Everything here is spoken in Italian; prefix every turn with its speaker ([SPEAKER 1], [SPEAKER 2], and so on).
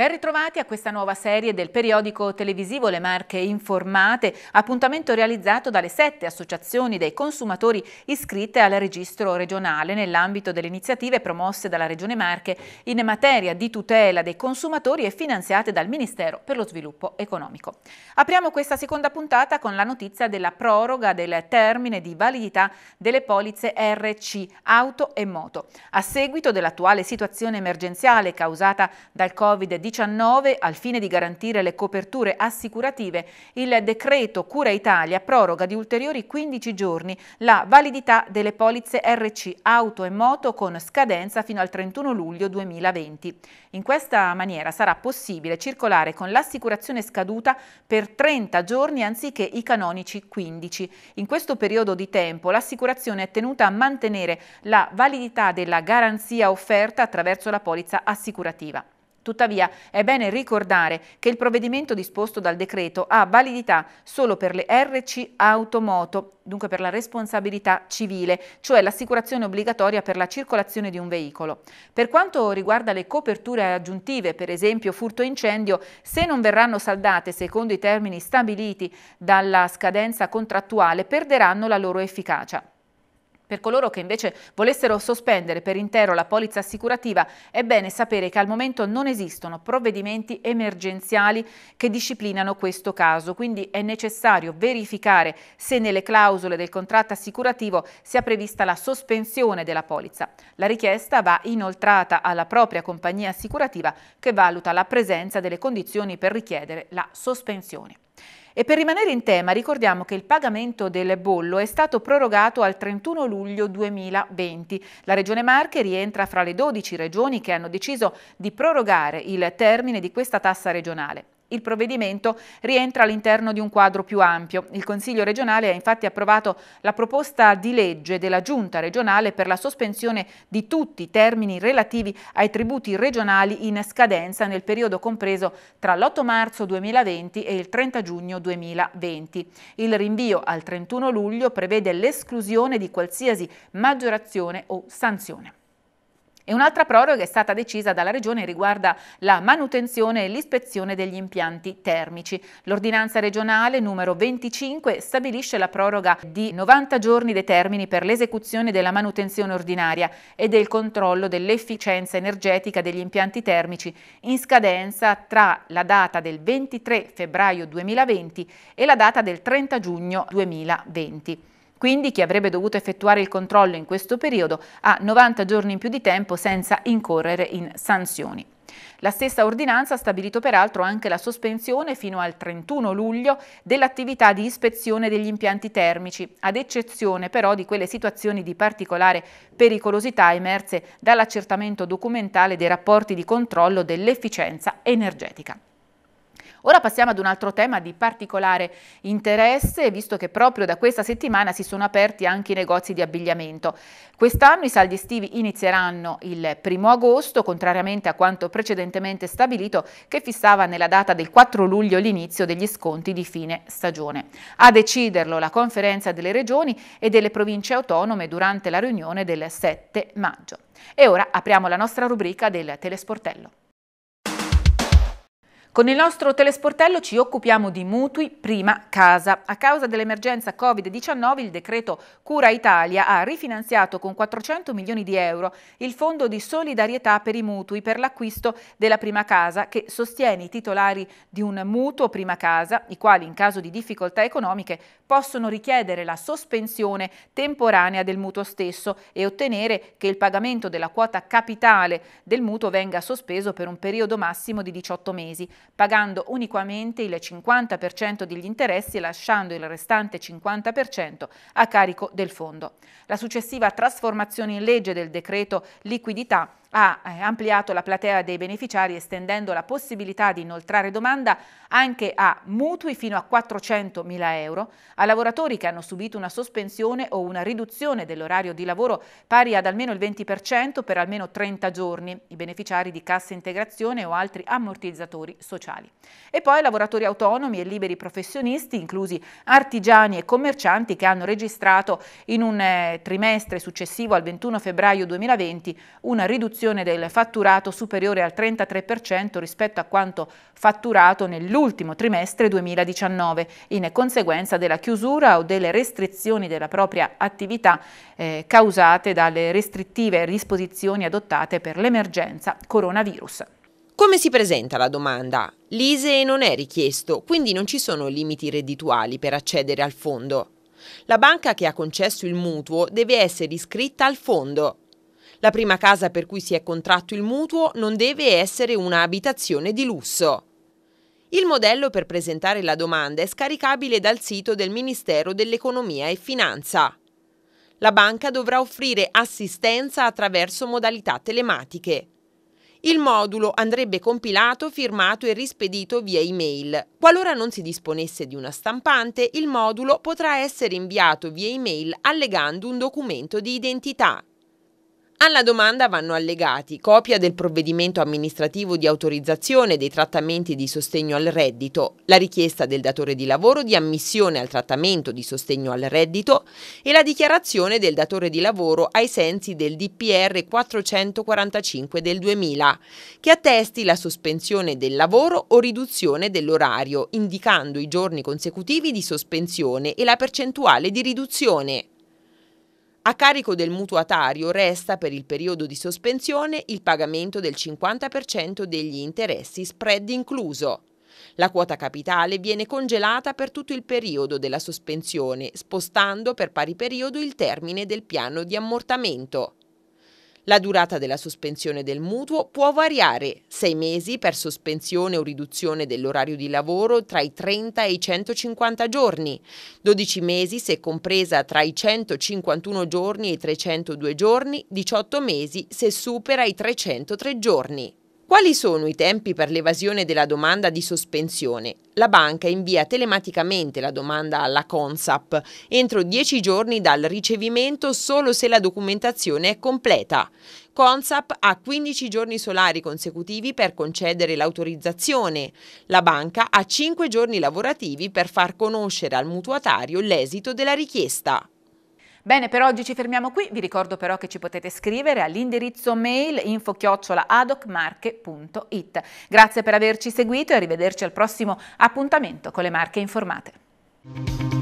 [SPEAKER 1] Ben ritrovati a questa nuova serie del periodico televisivo Le Marche Informate, appuntamento realizzato dalle sette associazioni dei consumatori iscritte al registro regionale nell'ambito delle iniziative promosse dalla Regione Marche in materia di tutela dei consumatori e finanziate dal Ministero per lo Sviluppo Economico. Apriamo questa seconda puntata con la notizia della proroga del termine di validità delle polizze RC auto e moto. A seguito dell'attuale situazione emergenziale causata dal Covid-19, 2019, al fine di garantire le coperture assicurative, il decreto Cura Italia proroga di ulteriori 15 giorni la validità delle polizze RC auto e moto con scadenza fino al 31 luglio 2020. In questa maniera sarà possibile circolare con l'assicurazione scaduta per 30 giorni anziché i canonici 15. In questo periodo di tempo l'assicurazione è tenuta a mantenere la validità della garanzia offerta attraverso la polizza assicurativa. Tuttavia è bene ricordare che il provvedimento disposto dal decreto ha validità solo per le RC automoto, dunque per la responsabilità civile, cioè l'assicurazione obbligatoria per la circolazione di un veicolo. Per quanto riguarda le coperture aggiuntive, per esempio furto incendio, se non verranno saldate secondo i termini stabiliti dalla scadenza contrattuale, perderanno la loro efficacia. Per coloro che invece volessero sospendere per intero la polizza assicurativa è bene sapere che al momento non esistono provvedimenti emergenziali che disciplinano questo caso, quindi è necessario verificare se nelle clausole del contratto assicurativo sia prevista la sospensione della polizza. La richiesta va inoltrata alla propria compagnia assicurativa che valuta la presenza delle condizioni per richiedere la sospensione. E per rimanere in tema ricordiamo che il pagamento del bollo è stato prorogato al 31 luglio 2020. La Regione Marche rientra fra le 12 regioni che hanno deciso di prorogare il termine di questa tassa regionale. Il provvedimento rientra all'interno di un quadro più ampio. Il Consiglio regionale ha infatti approvato la proposta di legge della Giunta regionale per la sospensione di tutti i termini relativi ai tributi regionali in scadenza nel periodo compreso tra l'8 marzo 2020 e il 30 giugno 2020. Il rinvio al 31 luglio prevede l'esclusione di qualsiasi maggiorazione o sanzione. E un'altra proroga è stata decisa dalla Regione e riguarda la manutenzione e l'ispezione degli impianti termici. L'ordinanza regionale numero 25 stabilisce la proroga di 90 giorni dei termini per l'esecuzione della manutenzione ordinaria e del controllo dell'efficienza energetica degli impianti termici in scadenza tra la data del 23 febbraio 2020 e la data del 30 giugno 2020. Quindi chi avrebbe dovuto effettuare il controllo in questo periodo ha 90 giorni in più di tempo senza incorrere in sanzioni. La stessa ordinanza ha stabilito peraltro anche la sospensione fino al 31 luglio dell'attività di ispezione degli impianti termici, ad eccezione però di quelle situazioni di particolare pericolosità emerse dall'accertamento documentale dei rapporti di controllo dell'efficienza energetica. Ora passiamo ad un altro tema di particolare interesse, visto che proprio da questa settimana si sono aperti anche i negozi di abbigliamento. Quest'anno i saldi estivi inizieranno il primo agosto, contrariamente a quanto precedentemente stabilito, che fissava nella data del 4 luglio l'inizio degli sconti di fine stagione. A deciderlo la conferenza delle regioni e delle province autonome durante la riunione del 7 maggio. E ora apriamo la nostra rubrica del telesportello. Con il nostro telesportello ci occupiamo di mutui prima casa. A causa dell'emergenza Covid-19 il decreto Cura Italia ha rifinanziato con 400 milioni di euro il fondo di solidarietà per i mutui per l'acquisto della prima casa che sostiene i titolari di un mutuo prima casa, i quali in caso di difficoltà economiche possono richiedere la sospensione temporanea del mutuo stesso e ottenere che il pagamento della quota capitale del mutuo venga sospeso per un periodo massimo di 18 mesi pagando unicamente il 50% degli interessi e lasciando il restante 50% a carico del fondo. La successiva trasformazione in legge del decreto liquidità ha eh, ampliato la platea dei beneficiari estendendo la possibilità di inoltrare domanda anche a mutui fino a 400 mila euro, a lavoratori che hanno subito una sospensione o una riduzione dell'orario di lavoro pari ad almeno il 20% per almeno 30 giorni, i beneficiari di cassa integrazione o altri ammortizzatori sociali. E poi lavoratori autonomi e liberi professionisti, inclusi artigiani e commercianti che hanno registrato in un eh, trimestre successivo al 21 febbraio 2020 una riduzione riduzione del fatturato superiore al 33% rispetto a quanto fatturato nell'ultimo trimestre 2019, in conseguenza della chiusura o delle restrizioni della propria attività eh, causate dalle restrittive disposizioni adottate per l'emergenza coronavirus.
[SPEAKER 2] Come si presenta la domanda? L'ISE non è richiesto, quindi non ci sono limiti reddituali per accedere al fondo. La banca che ha concesso il mutuo deve essere iscritta al fondo. La prima casa per cui si è contratto il mutuo non deve essere una abitazione di lusso. Il modello per presentare la domanda è scaricabile dal sito del Ministero dell'Economia e Finanza. La banca dovrà offrire assistenza attraverso modalità telematiche. Il modulo andrebbe compilato, firmato e rispedito via email. Qualora non si disponesse di una stampante, il modulo potrà essere inviato via email allegando un documento di identità. Alla domanda vanno allegati copia del provvedimento amministrativo di autorizzazione dei trattamenti di sostegno al reddito, la richiesta del datore di lavoro di ammissione al trattamento di sostegno al reddito e la dichiarazione del datore di lavoro ai sensi del DPR 445 del 2000, che attesti la sospensione del lavoro o riduzione dell'orario, indicando i giorni consecutivi di sospensione e la percentuale di riduzione. A carico del mutuatario resta per il periodo di sospensione il pagamento del 50% degli interessi spread incluso. La quota capitale viene congelata per tutto il periodo della sospensione, spostando per pari periodo il termine del piano di ammortamento. La durata della sospensione del mutuo può variare sei mesi per sospensione o riduzione dell'orario di lavoro tra i 30 e i 150 giorni, 12 mesi se compresa tra i 151 giorni e i 302 giorni, 18 mesi se supera i 303 giorni. Quali sono i tempi per l'evasione della domanda di sospensione? La banca invia telematicamente la domanda alla CONSAP entro 10 giorni dal ricevimento solo se la documentazione è completa. CONSAP ha 15 giorni solari consecutivi per concedere l'autorizzazione. La banca ha 5 giorni lavorativi per far conoscere al mutuatario l'esito della richiesta. Bene, per oggi ci fermiamo qui, vi ricordo però che ci potete scrivere all'indirizzo
[SPEAKER 1] mail info-adocmarche.it. Grazie per averci seguito e arrivederci al prossimo appuntamento con le Marche Informate.